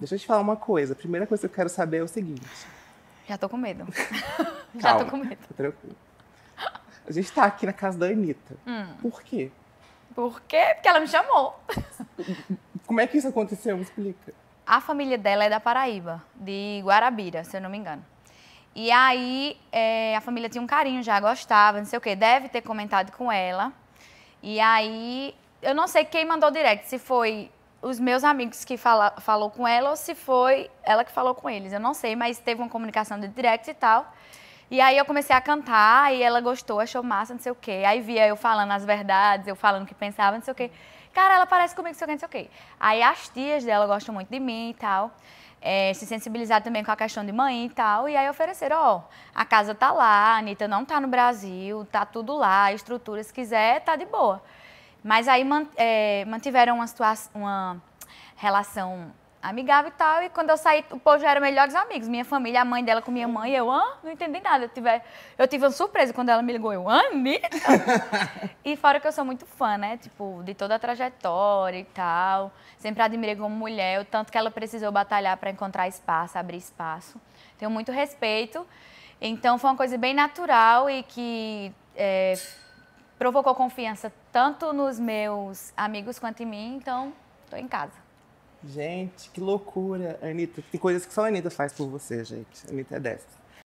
Deixa eu te falar uma coisa. A primeira coisa que eu quero saber é o seguinte. Já tô com medo. Já tô com medo. Tá tranquilo. A gente tá aqui na casa da Anitta. Hum. Por quê? Por quê? Porque ela me chamou. Como é que isso aconteceu? Me explica. A família dela é da Paraíba, de Guarabira, se eu não me engano. E aí é, a família tinha um carinho, já gostava, não sei o quê. Deve ter comentado com ela. E aí, eu não sei quem mandou direct, se foi os meus amigos que fala, falou com ela ou se foi ela que falou com eles. Eu não sei, mas teve uma comunicação de direct e tal. E aí eu comecei a cantar e ela gostou, achou massa, não sei o quê. Aí via eu falando as verdades, eu falando o que pensava, não sei o quê. Cara, ela parece comigo, não sei o quê, não sei o quê. Aí as tias dela gostam muito de mim e tal. É, se sensibilizar também com a questão de mãe e tal. E aí ofereceram, ó, a casa tá lá, a Anitta não tá no Brasil, tá tudo lá, estrutura, se quiser, tá de boa. Mas aí é, mantiveram uma, uma relação amigável e tal. E quando eu saí, o povo já eram melhores amigos. Minha família, a mãe dela com minha mãe, eu ah, não entendi nada. Eu tive, eu tive uma surpresa quando ela me ligou, eu, Anitta! e fora que eu sou muito fã, né? Tipo, de toda a trajetória e tal. Sempre admirei como mulher, o tanto que ela precisou batalhar para encontrar espaço, abrir espaço. Tenho muito respeito. Então foi uma coisa bem natural e que. É, provocou confiança tanto nos meus amigos quanto em mim, então estou em casa. Gente, que loucura, Anitta. Tem coisas que só a Anitta faz por você, gente. A Anitta é dessa.